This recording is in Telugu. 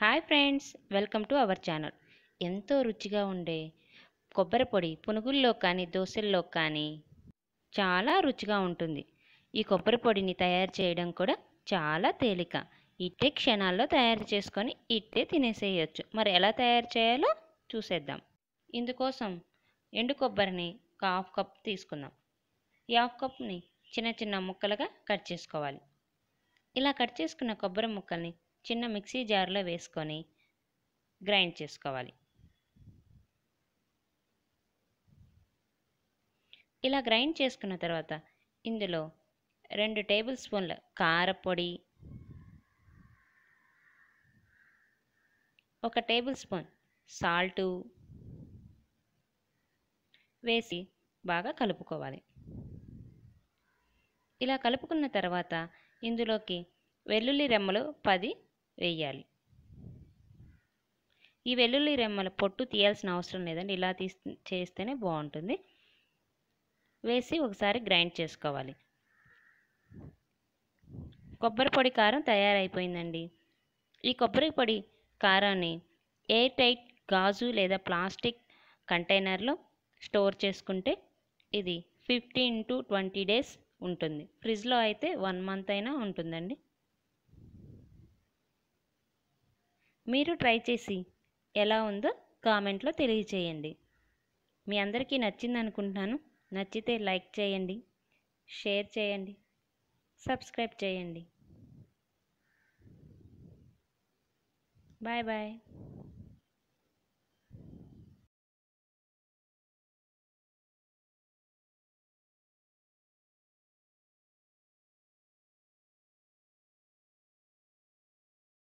hi friends welcome to our channel ఎంతో రుచిగా ఉండే కొబ్బరి పొడి పునుగుల్లో కానీ దోశల్లో కానీ చాలా రుచిగా ఉంటుంది ఈ కొబ్బరి పొడిని తయారు చేయడం కూడా చాలా తేలిక ఇట్టే క్షణాల్లో తయారు చేసుకొని ఇట్టే తినేసేయచ్చు మరి ఎలా తయారు చేయాలో చూసేద్దాం ఇందుకోసం ఎండు కొబ్బరిని ఒక హాఫ్ కప్ తీసుకుందాం ఈ హాఫ్ కప్ని చిన్న చిన్న ముక్కలుగా కట్ చేసుకోవాలి ఇలా కట్ చేసుకున్న కొబ్బరి ముక్కల్ని చిన్న మిక్సీ జార్లో వేసుకొని గ్రైండ్ చేసుకోవాలి ఇలా గ్రైండ్ చేసుకున్న తర్వాత ఇందులో రెండు టేబుల్ స్పూన్ల కారపొడి ఒక టేబుల్ స్పూన్ సాల్టు వేసి బాగా కలుపుకోవాలి ఇలా కలుపుకున్న తర్వాత ఇందులోకి వెల్లుల్లి రెమ్మలు పది వేయాలి ఈ వెల్లుల్లి రెమ్మల పొట్టు తీయాల్సిన అవసరం లేదండి ఇలా తీ చేస్తేనే బాగుంటుంది వేసి ఒకసారి గ్రైండ్ చేసుకోవాలి కొబ్బరి పొడి కారం తయారైపోయిందండి ఈ కొబ్బరి పొడి కారాన్ని ఎయిర్ టైట్ గాజు లేదా ప్లాస్టిక్ కంటైనర్లో స్టోర్ చేసుకుంటే ఇది ఫిఫ్టీన్ టు ట్వంటీ డేస్ ఉంటుంది ఫ్రిడ్జ్లో అయితే వన్ మంత్ అయినా ఉంటుందండి మీరు ట్రై చేసి ఎలా ఉందో కామెంట్లో తెలియచేయండి మీ అందరికీ నచ్చింది అనుకుంటున్నాను నచ్చితే లైక్ చేయండి షేర్ చేయండి సబ్స్క్రైబ్ చేయండి బాయ్ బాయ్